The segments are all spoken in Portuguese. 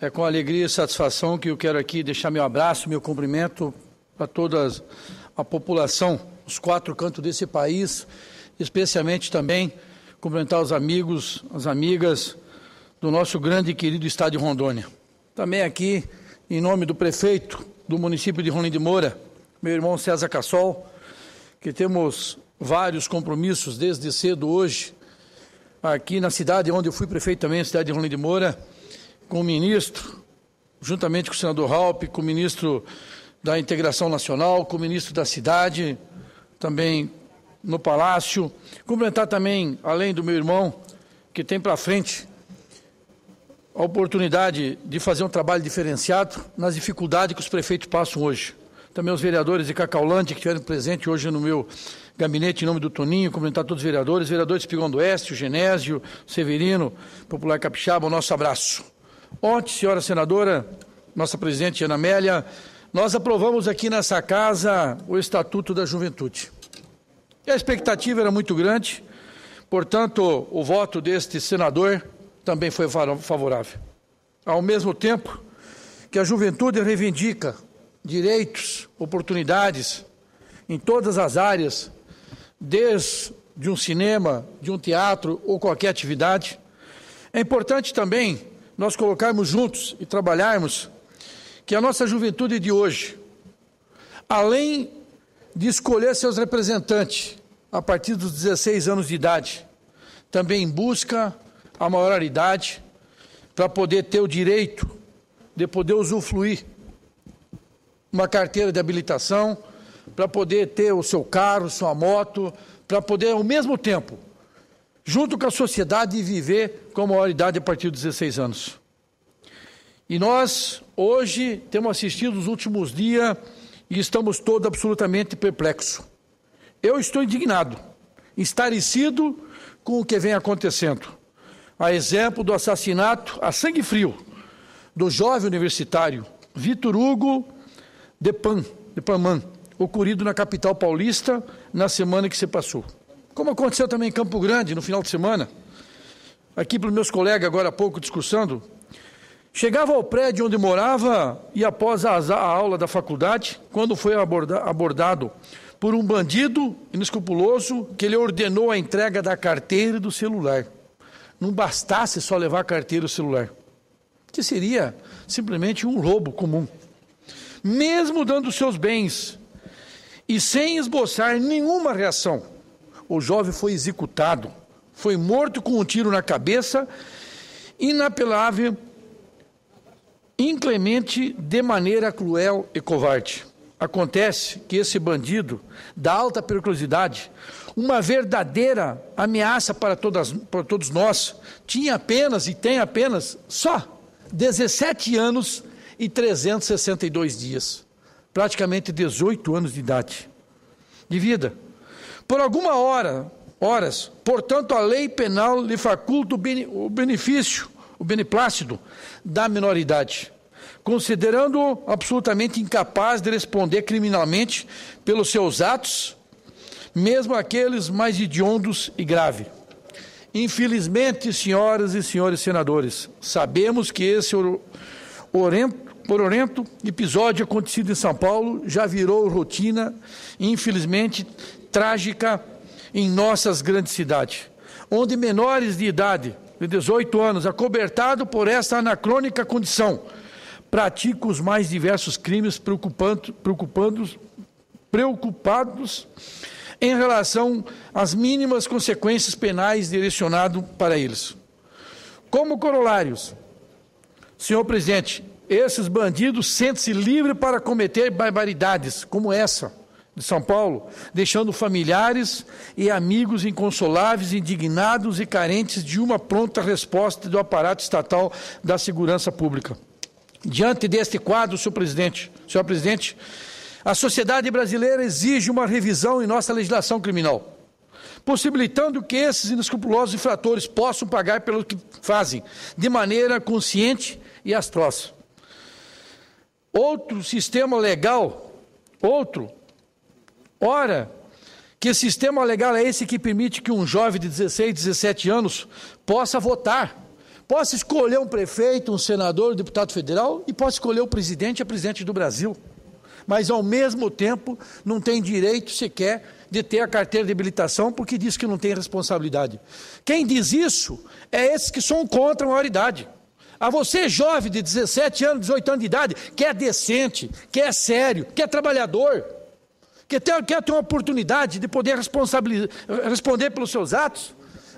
É com alegria e satisfação que eu quero aqui deixar meu abraço, meu cumprimento para toda a população, os quatro cantos desse país, especialmente também cumprimentar os amigos, as amigas do nosso grande e querido estado de Rondônia. Também aqui, em nome do prefeito do município de Rolim de Moura, meu irmão César Cassol, que temos vários compromissos desde cedo hoje, aqui na cidade onde eu fui prefeito também, a cidade de Rolim de Moura, com o ministro, juntamente com o senador Halpe, com o ministro da Integração Nacional, com o ministro da Cidade, também no Palácio. Cumprimentar também, além do meu irmão, que tem para frente a oportunidade de fazer um trabalho diferenciado nas dificuldades que os prefeitos passam hoje. Também os vereadores de Cacaulândia que estiveram presentes hoje no meu gabinete, em nome do Toninho, cumprimentar todos os vereadores, vereadores de Espigão do Oeste, o Genésio, o Severino, Popular Capixaba, o nosso abraço. Ontem, senhora senadora, nossa presidente Ana Amélia, nós aprovamos aqui nessa casa o Estatuto da Juventude. E a expectativa era muito grande, portanto, o voto deste senador também foi favorável. Ao mesmo tempo que a juventude reivindica direitos, oportunidades em todas as áreas, desde um cinema, de um teatro ou qualquer atividade, é importante também nós colocarmos juntos e trabalharmos que a nossa juventude de hoje, além de escolher seus representantes a partir dos 16 anos de idade, também busca a maioridade para poder ter o direito de poder usufruir uma carteira de habilitação, para poder ter o seu carro, sua moto, para poder ao mesmo tempo junto com a sociedade e viver com a maioridade a partir dos 16 anos. E nós, hoje, temos assistido os últimos dias e estamos todos absolutamente perplexos. Eu estou indignado, estarecido com o que vem acontecendo. A exemplo do assassinato a sangue frio do jovem universitário Vitor Hugo de, Pan, de Paman, ocorrido na capital paulista na semana que se passou. Como aconteceu também em Campo Grande no final de semana, aqui pelos meus colegas agora há pouco discursando, chegava ao prédio onde morava e após a, a aula da faculdade, quando foi aborda, abordado por um bandido inescrupuloso que ele ordenou a entrega da carteira e do celular. Não bastasse só levar a carteira e o celular, que seria simplesmente um roubo comum. Mesmo dando seus bens e sem esboçar nenhuma reação, o jovem foi executado. Foi morto com um tiro na cabeça, inapelável, inclemente, de maneira cruel e covarde. Acontece que esse bandido da alta periculosidade, uma verdadeira ameaça para, todas, para todos nós, tinha apenas e tem apenas só 17 anos e 362 dias, praticamente 18 anos de idade de vida por alguma hora, horas. Portanto, a lei penal lhe faculta o benefício, o beneplácito da minoridade, considerando-o absolutamente incapaz de responder criminalmente pelos seus atos, mesmo aqueles mais hediondos e graves. Infelizmente, senhoras e senhores senadores, sabemos que esse Pororento, episódio acontecido em São Paulo, já virou rotina, infelizmente trágica, em nossas grandes cidades, onde menores de idade, de 18 anos, acobertado por esta anacrônica condição, praticam os mais diversos crimes preocupando, preocupados, preocupados em relação às mínimas consequências penais direcionado para eles. Como corolários, senhor presidente, esses bandidos sentem-se livres para cometer barbaridades como essa de São Paulo, deixando familiares e amigos inconsoláveis, indignados e carentes de uma pronta resposta do aparato estatal da segurança pública. Diante deste quadro, senhor presidente, senhor presidente, a sociedade brasileira exige uma revisão em nossa legislação criminal, possibilitando que esses inescrupulosos infratores possam pagar pelo que fazem, de maneira consciente e astrosa outro sistema legal, outro. Ora, que sistema legal é esse que permite que um jovem de 16, 17 anos possa votar, possa escolher um prefeito, um senador, um deputado federal e possa escolher o presidente e a presidente do Brasil? Mas, ao mesmo tempo, não tem direito sequer de ter a carteira de habilitação porque diz que não tem responsabilidade. Quem diz isso é esses que são contra a maioridade. A você, jovem de 17 anos, 18 anos de idade, que é decente, que é sério, que é trabalhador, que tem, quer ter uma oportunidade de poder responder pelos seus atos,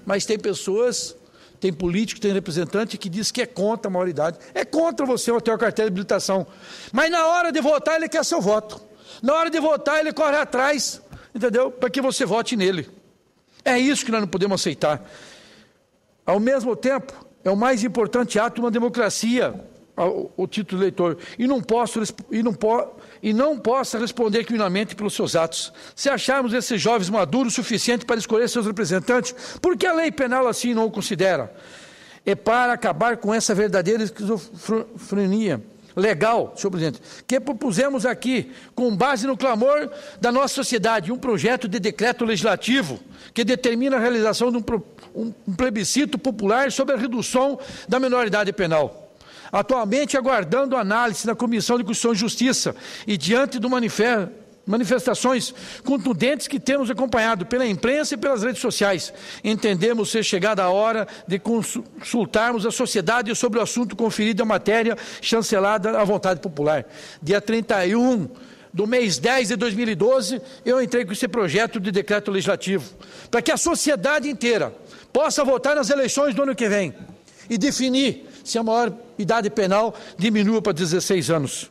mas tem pessoas, tem político, tem representante que diz que é contra a maioridade. É contra você ter a carteira de habilitação. Mas na hora de votar, ele quer seu voto. Na hora de votar, ele corre atrás, entendeu? Para que você vote nele. É isso que nós não podemos aceitar. Ao mesmo tempo, é o mais importante ato de uma democracia, o título eleitor. E não, posso, e, não po, e não possa responder criminalmente pelos seus atos. Se acharmos esses jovens maduros o suficiente para escolher seus representantes, por que a lei penal assim não o considera? É para acabar com essa verdadeira esquizofrenia legal, senhor presidente, que propusemos aqui, com base no clamor da nossa sociedade, um projeto de decreto legislativo que determina a realização de um, um, plebiscito popular sobre a redução da minoridade penal atualmente aguardando análise na Comissão de Constituição e Justiça e diante do manifesto manifestações contundentes que temos acompanhado pela imprensa e pelas redes sociais. Entendemos ser chegada a hora de consultarmos a sociedade sobre o assunto conferido à matéria chancelada à vontade popular. Dia 31 do mês 10 de 2012, eu entrei com esse projeto de decreto legislativo, para que a sociedade inteira possa votar nas eleições do ano que vem e definir se a maior idade penal diminua para 16 anos.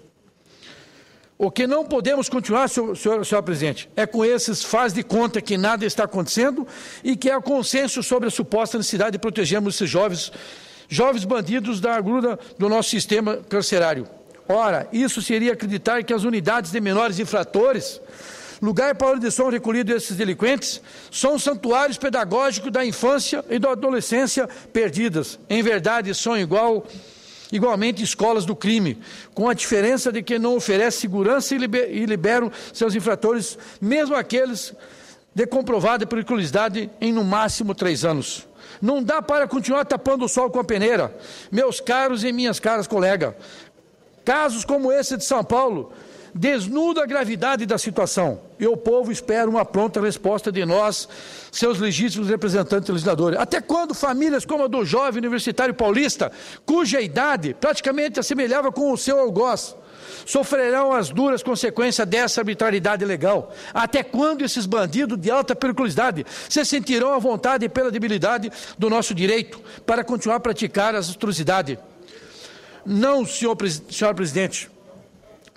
O que não podemos continuar, senhor, senhor, senhor, presidente, é com esses faz de conta que nada está acontecendo e que há consenso sobre a suposta necessidade de protegermos esses jovens, jovens bandidos da gruda do nosso sistema carcerário. Ora, isso seria acreditar que as unidades de menores infratores, lugar para onde são recolhidos esses delinquentes, são santuários pedagógicos da infância e da adolescência perdidas. Em verdade, são igual Igualmente, escolas do crime, com a diferença de que não oferece segurança e liberam seus infratores, mesmo aqueles de comprovada periculosidade, em no máximo três anos. Não dá para continuar tapando o sol com a peneira. Meus caros e minhas caras colegas, casos como esse de São Paulo desnuda a gravidade da situação. E o povo espera uma pronta resposta de nós, seus legítimos representantes e legisladores. Até quando famílias como a do jovem universitário paulista, cuja idade praticamente assemelhava com o seu algoz, sofrerão as duras consequências dessa arbitrariedade legal. Até quando esses bandidos de alta periculosidade se sentirão à vontade pela debilidade do nosso direito para continuar a praticar as atrocidades? Não, senhor, senhor presidente.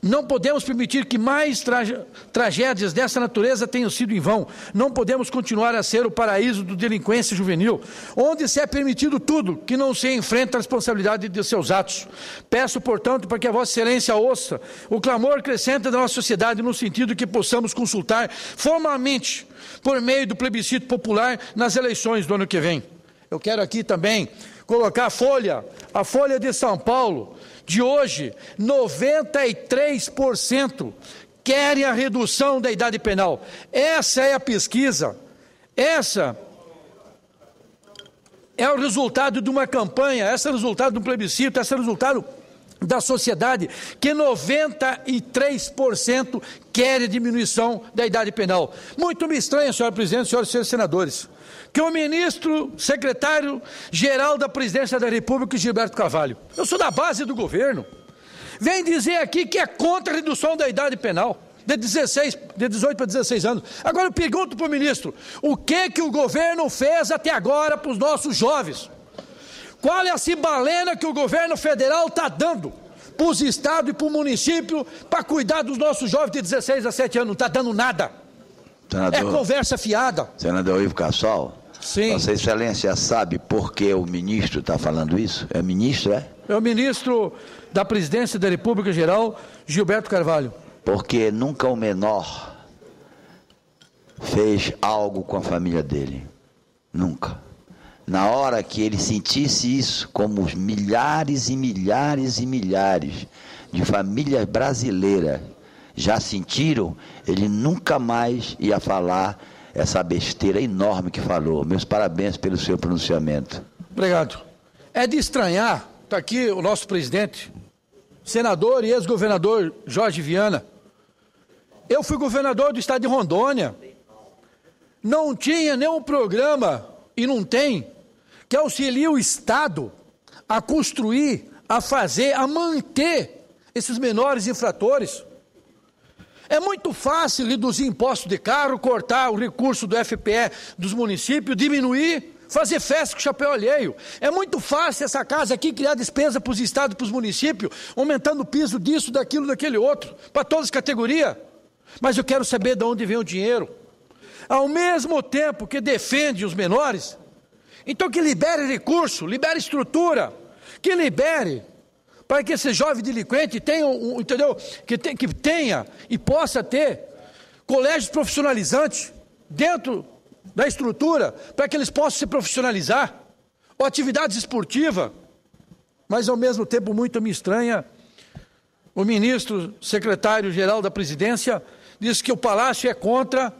Não podemos permitir que mais tra tragédias dessa natureza tenham sido em vão. Não podemos continuar a ser o paraíso do delinquência juvenil, onde se é permitido tudo que não se enfrenta a responsabilidade de seus atos. Peço, portanto, para que a Vossa Excelência ouça o clamor crescente da nossa sociedade no sentido que possamos consultar formalmente, por meio do plebiscito popular, nas eleições do ano que vem. Eu quero aqui também colocar a Folha, a Folha de São Paulo de hoje, 93% querem a redução da idade penal. Essa é a pesquisa. Essa é o resultado de uma campanha, esse é o resultado de um plebiscito, Essa é o resultado da sociedade que 93% querem diminuição da idade penal. Muito me estranha, senhor presidente, senhoras e senhores senadores, que o ministro, secretário-geral da Presidência da República, Gilberto Carvalho, eu sou da base do governo, vem dizer aqui que é contra a redução da idade penal. De, 16, de 18 para 16 anos. Agora eu pergunto para o ministro: o que, que o governo fez até agora para os nossos jovens? Qual é a cibalena que o governo federal está dando para os estados e para o município para cuidar dos nossos jovens de 16 a 17 anos? Não está dando nada. Senador, é conversa fiada. Senador Ivo Cassol. Sim. Vossa Excelência sabe por que o ministro está falando isso? É ministro, é? É o ministro da Presidência da República Geral, Gilberto Carvalho. Porque nunca o menor fez algo com a família dele. Nunca na hora que ele sentisse isso, como os milhares e milhares e milhares de famílias brasileiras já sentiram, ele nunca mais ia falar essa besteira enorme que falou. Meus parabéns pelo seu pronunciamento. Obrigado. É de estranhar, está aqui o nosso presidente, senador e ex-governador Jorge Viana. Eu fui governador do estado de Rondônia. Não tinha nenhum programa e não tem, que auxilia o Estado a construir, a fazer, a manter esses menores infratores. É muito fácil reduzir imposto de carro, cortar o recurso do FPE dos municípios, diminuir, fazer festa com chapéu alheio. É muito fácil essa casa aqui criar despesa para os estados, para os municípios, aumentando o piso disso, daquilo, daquele outro, para todas as categorias. Mas eu quero saber de onde vem o dinheiro ao mesmo tempo que defende os menores, então que libere recurso, libere estrutura, que libere para que esse jovem delinquente tenha, um, entendeu? Que, te, que tenha e possa ter colégios profissionalizantes dentro da estrutura para que eles possam se profissionalizar, ou atividades esportivas. Mas ao mesmo tempo muito me estranha o ministro secretário-geral da presidência diz que o palácio é contra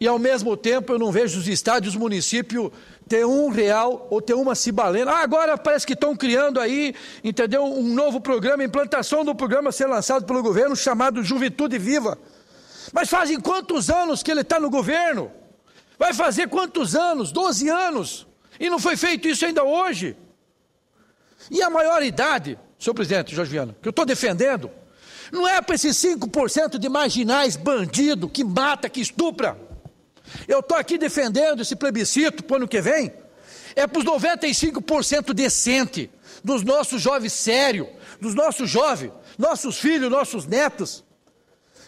e ao mesmo tempo eu não vejo os estádios, os municípios ter um real ou ter uma cibalena. Ah, agora parece que estão criando aí, entendeu? Um novo programa, implantação do programa ser lançado pelo governo chamado Juventude Viva. Mas fazem quantos anos que ele está no governo? Vai fazer quantos anos? Doze anos. E não foi feito isso ainda hoje. E a idade, senhor presidente Jorge Viana, que eu estou defendendo, não é para esses 5% de marginais bandido que mata, que estupra. Eu estou aqui defendendo esse plebiscito para o ano que vem. É para os 95% decente, dos nossos jovens sério, dos nossos jovens, nossos filhos, nossos netos,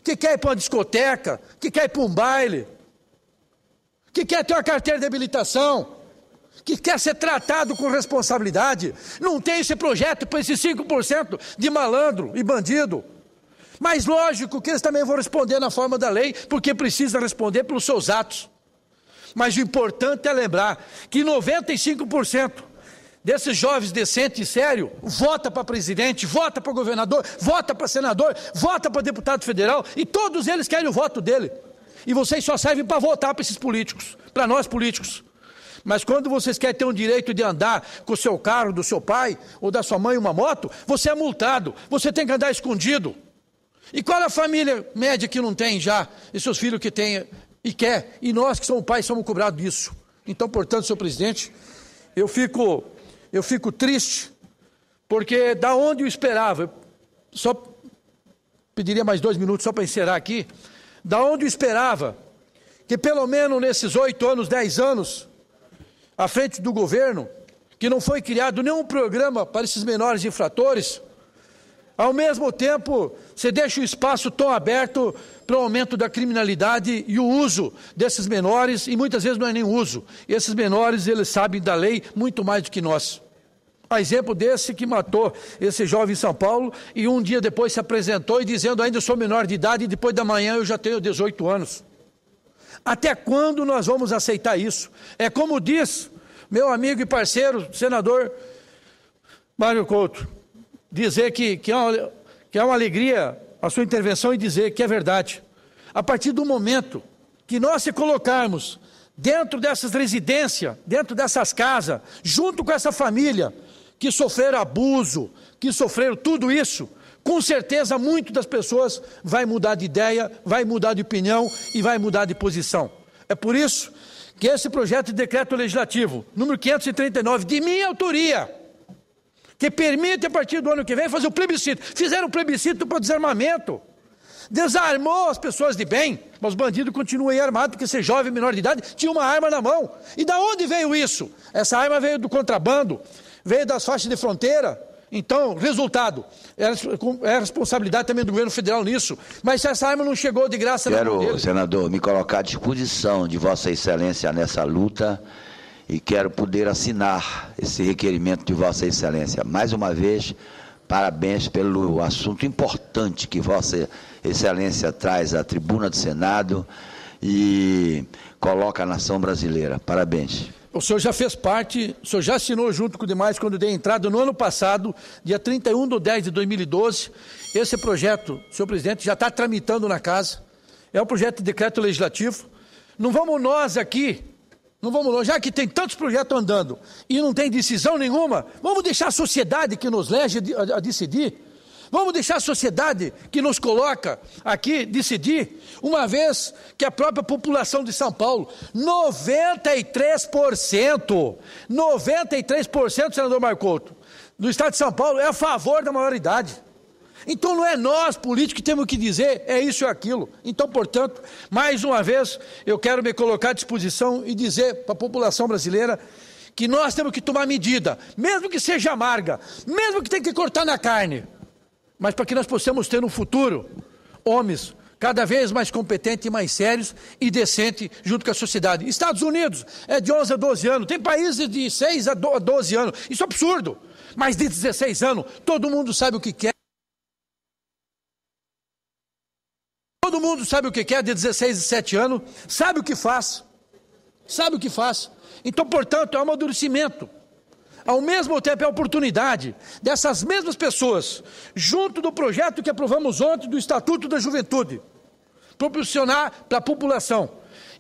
que quer ir para uma discoteca, que quer ir para um baile, que quer ter uma carteira de habilitação, que quer ser tratado com responsabilidade. Não tem esse projeto para esses 5% de malandro e bandido. Mas lógico que eles também vão responder na forma da lei, porque precisa responder pelos seus atos. Mas o importante é lembrar que 95% desses jovens decentes e sério vota para presidente, vota para governador, vota para senador, vota para deputado federal e todos eles querem o voto dele. E vocês só servem para votar para esses políticos, para nós políticos. Mas quando vocês querem ter o um direito de andar com o seu carro, do seu pai ou da sua mãe uma moto, você é multado, você tem que andar escondido. E qual é a família média que não tem já, e seus filhos que têm e quer, e nós que somos pais somos cobrados disso. Então, portanto, senhor presidente, eu fico, eu fico triste, porque da onde eu esperava, só pediria mais dois minutos só para encerrar aqui, da onde eu esperava que pelo menos nesses oito anos, dez anos, à frente do governo, que não foi criado nenhum programa para esses menores infratores, ao mesmo tempo, você deixa o espaço tão aberto para o aumento da criminalidade e o uso desses menores, e muitas vezes não é nem uso. esses menores, eles sabem da lei muito mais do que nós. A exemplo desse que matou esse jovem em São Paulo e um dia depois se apresentou e dizendo: ainda sou menor de idade e depois da manhã eu já tenho 18 anos. Até quando nós vamos aceitar isso? É como diz meu amigo e parceiro, senador Mário Couto dizer que, que, é uma, que é uma alegria a sua intervenção e dizer que é verdade. A partir do momento que nós se colocarmos dentro dessas residências, dentro dessas casas, junto com essa família que sofreram abuso, que sofreram tudo isso, com certeza muito das pessoas vai mudar de ideia, vai mudar de opinião e vai mudar de posição. É por isso que esse projeto de decreto legislativo número 539 de minha autoria que permite a partir do ano que vem fazer o plebiscito. Fizeram o plebiscito para o desarmamento. Desarmou as pessoas de bem, mas os bandidos continuam aí armados, porque esse jovem menor de idade tinha uma arma na mão. E da onde veio isso? Essa arma veio do contrabando, veio das faixas de fronteira, então, resultado, é, é responsabilidade também do governo federal nisso. Mas essa arma não chegou de graça Quero, na mão dele. senador, me colocar à disposição de Vossa Excelência nessa luta e quero poder assinar esse requerimento de Vossa Excelência. Mais uma vez, parabéns pelo assunto importante que Vossa Excelência traz à tribuna do Senado e coloca a nação brasileira. Parabéns. O senhor já fez parte, o senhor já assinou junto com demais quando deu entrada no ano passado, dia 31 de 10 de 2012. Esse projeto, senhor presidente, já está tramitando na casa. É um projeto de decreto legislativo. Não vamos nós aqui não vamos longe, já que tem tantos projetos andando e não tem decisão nenhuma, vamos deixar a sociedade que nos lege a decidir. Vamos deixar a sociedade que nos coloca aqui decidir, uma vez que a própria população de São Paulo, 93%, 93%, senador Marcoto, do estado de São Paulo é a favor da maioridade. Então não é nós, políticos, que temos que dizer é isso ou aquilo. Então, portanto, mais uma vez, eu quero me colocar à disposição e dizer para a população brasileira que nós temos que tomar medida, mesmo que seja amarga, mesmo que tenha que cortar na carne, mas para que nós possamos ter no futuro homens cada vez mais competentes e mais sérios e decentes junto com a sociedade. Estados Unidos é de 11 a 12 anos, tem países de 6 a 12 anos, isso é absurdo, mas de 16 anos todo mundo sabe o que quer. mundo sabe o que quer é de 16 e 7 anos, sabe o que faz. Sabe o que faz. Então, portanto, é um amadurecimento. Ao mesmo tempo, é a oportunidade dessas mesmas pessoas, junto do projeto que aprovamos ontem do Estatuto da Juventude, proporcionar para a população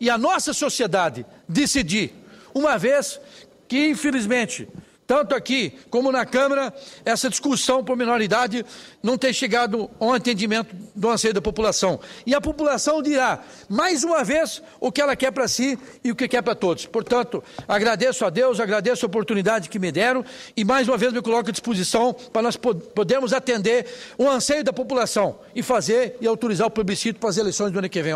e a nossa sociedade decidir, uma vez que, infelizmente, tanto aqui como na Câmara, essa discussão por minoridade não tem chegado ao entendimento do anseio da população. E a população dirá, mais uma vez, o que ela quer para si e o que quer para todos. Portanto, agradeço a Deus, agradeço a oportunidade que me deram e, mais uma vez, me coloco à disposição para nós podermos atender o anseio da população e fazer e autorizar o plebiscito para as eleições do ano que vem.